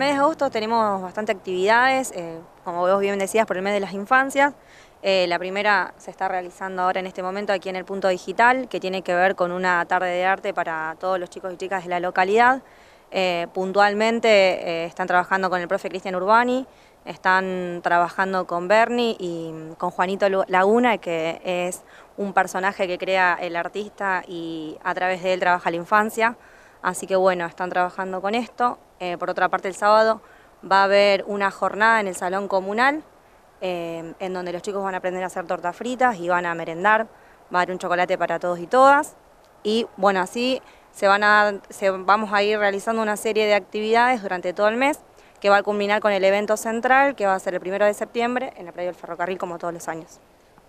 mes de agosto tenemos bastante actividades, eh, como vos bien decías, por el mes de las infancias. Eh, la primera se está realizando ahora en este momento aquí en el punto digital, que tiene que ver con una tarde de arte para todos los chicos y chicas de la localidad. Eh, puntualmente están trabajando con el profe Cristian Urbani, están trabajando con Bernie y mm, con Juanito Laguna, que es un personaje que crea el artista y a través de él trabaja la infancia. Así que bueno, están trabajando con esto. Eh, por otra parte, el sábado va a haber una jornada en el Salón Comunal, eh, en donde los chicos van a aprender a hacer tortas fritas y van a merendar, va a haber un chocolate para todos y todas. Y bueno, así se van a, vamos a ir realizando una serie de actividades durante todo el mes, que va a culminar con el evento central, que va a ser el primero de septiembre, en la playa del ferrocarril, como todos los años.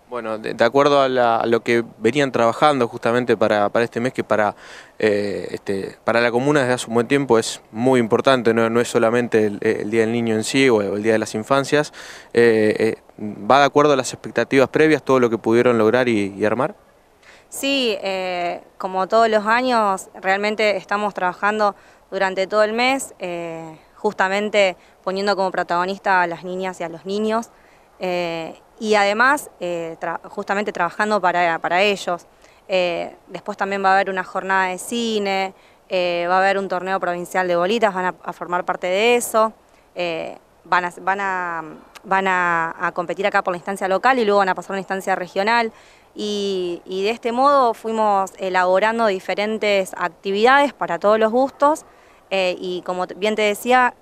Bueno, de, acuerdo a, lo que venían trabajando justamente para, este mes, que para, eh, este, para la comuna desde hace un buen tiempo es muy importante, no, es solamente el, Día del Niño en sí o el Día de las Infancias, eh, eh, ¿va de acuerdo a las expectativas previas, todo lo que pudieron lograr y, y armar? Sí, como todos los años, realmente estamos trabajando durante todo el mes, justamente poniendo como protagonista a las niñas y a los niños y además eh, justamente trabajando para, para ellos. Eh, después también va a haber una jornada de cine, eh, va a haber un torneo provincial de bolitas, van a, formar parte de eso, van, a, competir acá por la instancia local y luego van a pasar a una instancia regional. y de este modo fuimos elaborando diferentes actividades para todos los gustos y como bien te decía,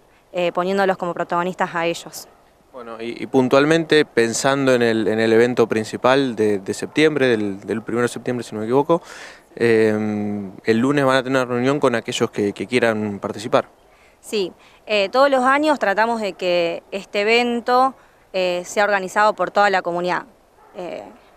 poniéndolos como protagonistas a ellos. Bueno, y, puntualmente pensando en el, evento principal de, septiembre, del, del 1 de septiembre si no me equivoco, eh, el lunes van a tener una reunión con aquellos que, quieran participar. Sí, eh, todos los años tratamos de que este evento eh, sea organizado por toda la comunidad.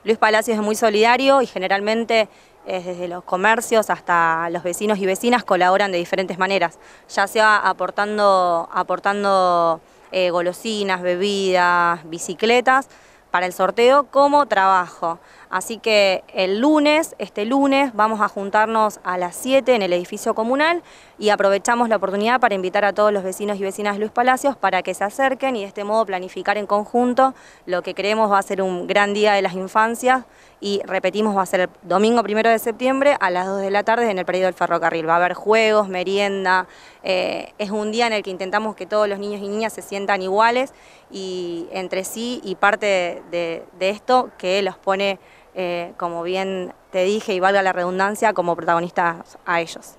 Luis Palacios es muy solidario y generalmente desde los comercios hasta los vecinos y vecinas colaboran de diferentes maneras, ya sea aportando, aportando eh, golosinas, bebidas, bicicletas para el sorteo como trabajo. Así que el lunes, este lunes, vamos a juntarnos a las 7 en el edificio comunal y aprovechamos la oportunidad para invitar a todos los vecinos y vecinas de Luis Palacios para que se acerquen y de este modo planificar en conjunto lo que creemos va a ser un gran día de las infancias y repetimos va a ser el domingo primero de septiembre a las 2 de la tarde en el periodo del ferrocarril. Va a haber juegos, merienda, eh, es un día en el que intentamos que todos los niños y niñas se sientan iguales y entre sí y parte de esto que los pone eh, como bien te dije y valga la redundancia, como protagonistas a ellos.